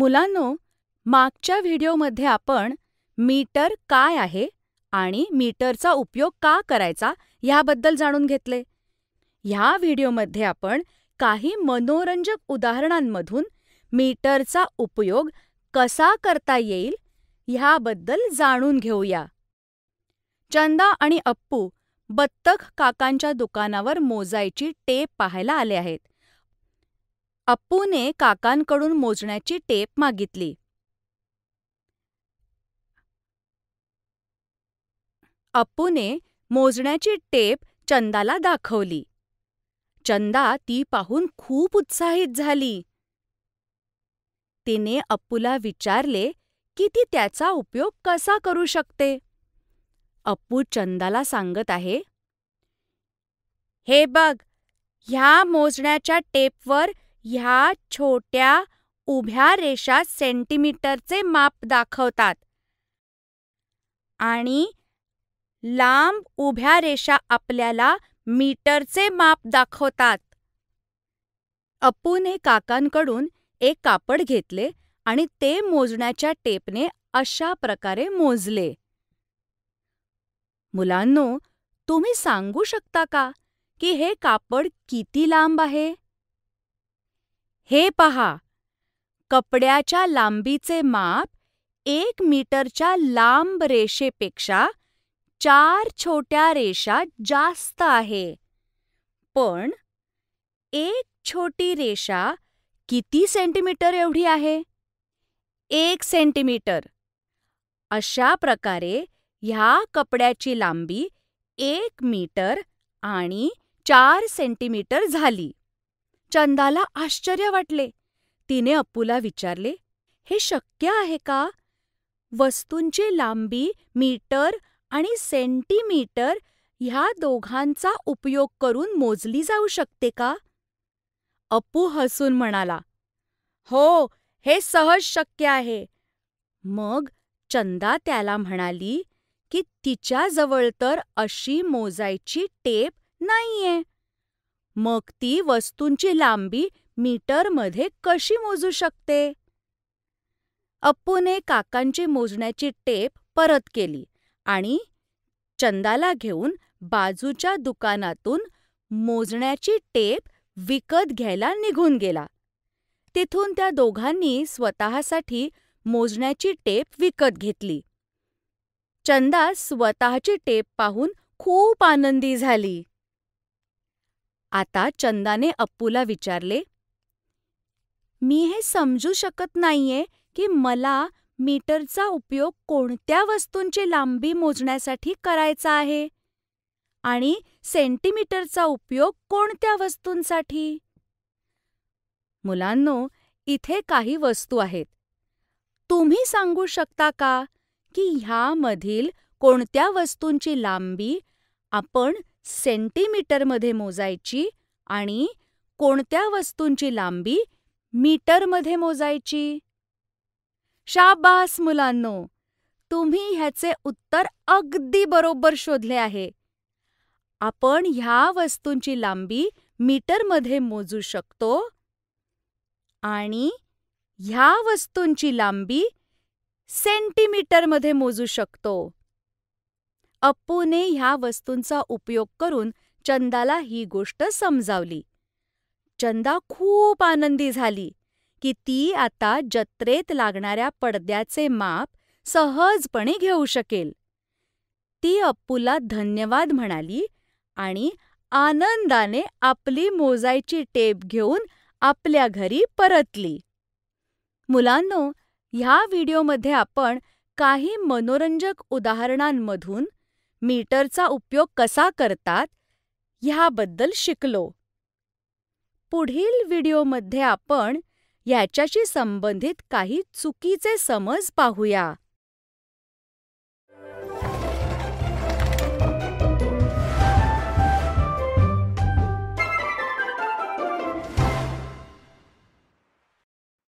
मुलांनो मागच्या व्हिडिओमध्ये आपण मीटर काय आहे आणि मीटरचा उपयोग का करायचा ह्याबद्दल जाणून घेतले ह्या व्हिडिओमध्ये आपण काही मनोरंजक उदाहरणांमधून मीटरचा उपयोग कसा करता येईल ह्याबद्दल जाणून घेऊया चंदा आणि अप्पू बत्तख काकांच्या दुकानावर मोजायची टेप पाहायला आले आहेत अप्पूने काकांकडून मोजण्याची टेप मागितली अप्पूने मोजण्याची टेप चंदाला दाखवली चंदा ती पाहून खूप उत्साहित झाली तिने अप्पूला विचारले की ती त्याचा उपयोग कसा करू शकते अप्पू चंदाला सांगत आहे हे बघ ह्या मोजण्याच्या टेपवर ह्या छोट्या उभ्या रेषा सेंटीमीटरचे माप दाखवतात आणि लांब उभ्या रेषा आपल्याला मीटरचे माप दाखवतात अपूने काकांकडून एक कापड घेतले आणि ते मोजण्याच्या टेपने अशा प्रकारे मोजले मुलांनो तुम्ही सांगू शकता का की हे कापड किती लांब आहे हे पहा, कपड्याच्या लांबीचे माप एक मीटरच्या लांब रेषेपेक्षा चार छोट्या रेषा जास्त आहे, पण एक छोटी रेषा किती सेंटीमीटर एवढी आहे? एक सेंटीमीटर. अशा प्रकारे ह्या कपड्याची लांबी एक मीटर आणि चार सेंटीमीटर झाली. चंदाला आश्चर्य वाटले. तिने अप्पूला विचारले, "हे शक्य आहे का? वस्तूंची लांबी मीटर आणि सेंटीमीटर ह्या दोघांचा उपयोग करून मोजली जाऊ शकते का?" अप्पू हसून म्हणाला, "हो, हे सहज शक्य आहे." मग चंदा त्याला म्हणाली की तिच्याजवळ तर अशी मोजायची टेप नाहीये. मग ती वस्तूंची लांबी मीटरमध्ये कशी मोजू शकते अप्पूने काकांची मोजण्याची टेप परत केली आणि चंदाला घेऊन बाजूच्या दुकानातून मोजण्याची टेप विकत घ्यायला निघून गेला तिथून त्या दोघांनी स्वतःसाठी मोजण्याची टेप विकत घेतली चंदा स्वतःची टेप पाहून खूप आनंदी झाली आता चंदाने अप्पूला विचारले, "मी हे समजू शकत नाहीये की मला मीटरचा उपयोग कोणत्या वस्तूंची लांबी मोजण्यासाठी करायचा आहे आणि सेंटीमीटरचा उपयोग कोणत्या वस्तूंसाठी?" मुलांनो, इथे काही वस्तू आहेत. तुम्ही सांगू शकता का की ह्यामधील कोणत्या वस्तूंची लांबी आपण सेंटीमीटरमध्ये मोजायची आणि कोणत्या वस्तूंची लांबी मीटरमध्ये मोजायची शाबास मुलांनो तुम्ही ह्याचे उत्तर अगदी बरोबर शोधले आहे आपण ह्या वस्तूंची लांबी मीटरमध्ये मोजू शकतो आणि ह्या वस्तूंची लांबी सेंटीमीटरमध्ये मोजू शकतो अप्पूने ह्या वस्तूंचा उपयोग करून चंदाला ही गोष्ट समजावली चंदा खूप आनंदी झाली की ती आता जत्रेत लागणाऱ्या पडद्याचे माप सहजपणे घेऊ शकेल ती अप्पूला धन्यवाद म्हणाली आणि आनंदाने आपली मोजायची टेप घेऊन आपल्या घरी परतली मुलांनो ह्या व्हिडिओमध्ये आपण काही मनोरंजक उदाहरणांमधून मीटरचा उपयोग कसा करतात ह्याबद्दल शिकलो पुढील व्हिडिओमध्ये आपण ह्याच्याशी संबंधित काही चुकीचे समज पाहूया